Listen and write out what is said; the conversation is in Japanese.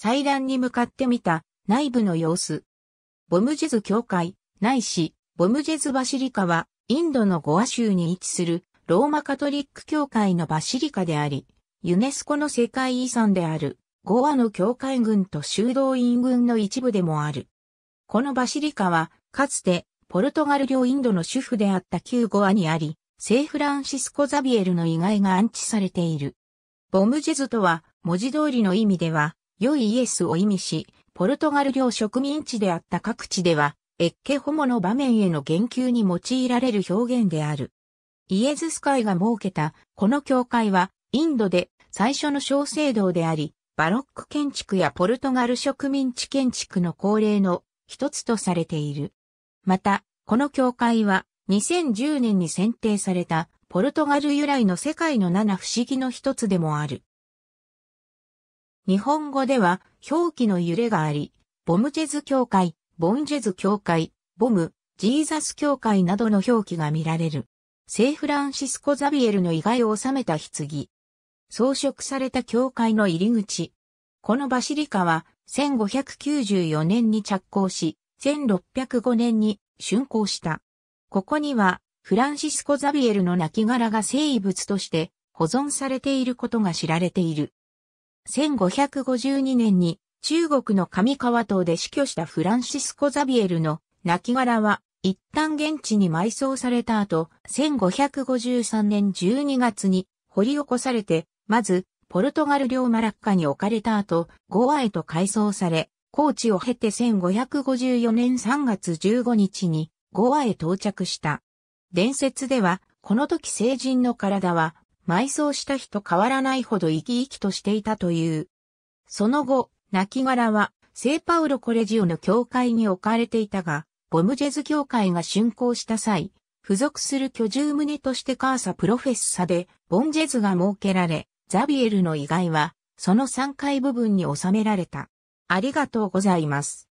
祭壇に向かってみた内部の様子。ボムジェズ教会、ないし、ボムジェズバシリカは、インドのゴア州に位置するローマカトリック教会のバシリカであり、ユネスコの世界遺産であるゴアの教会軍と修道院軍の一部でもある。このバシリカは、かつて、ポルトガル領インドの主婦であった旧ゴアにあり、聖フランシスコ・ザビエルの遺骸が安置されている。ボムジェズとは、文字通りの意味では、良いイエスを意味し、ポルトガル領植民地であった各地では、エッケホモの場面への言及に用いられる表現である。イエズス会が設けた、この教会は、インドで最初の小聖堂であり、バロック建築やポルトガル植民地建築の恒例の一つとされている。また、この教会は2010年に選定されたポルトガル由来の世界の七不思議の一つでもある。日本語では表記の揺れがあり、ボムジェズ教会、ボンジェズ教会、ボム、ジーザス教会などの表記が見られる。聖フランシスコ・ザビエルの遺骸を収めた棺。装飾された教会の入り口。このバシリカは1594年に着工し、1605年に竣工した。ここにはフランシスコ・ザビエルの亡骸が聖遺物として保存されていることが知られている。1552年に中国の上川島で死去したフランシスコ・ザビエルの亡骸は一旦現地に埋葬された後、1553年12月に掘り起こされて、まず、ポルトガル領マラッカに置かれた後、ゴアへと改装され、高地を経て1554年3月15日にゴアへ到着した。伝説では、この時成人の体は埋葬した日と変わらないほど生き生きとしていたという。その後、亡骸は、聖パウロコレジオの教会に置かれていたが、ボムジェズ教会が竣工した際、付属する居住棟としてカーサプロフェッサで、ボンジェズが設けられ、ザビエルの遺骸は、その3階部分に収められた。ありがとうございます。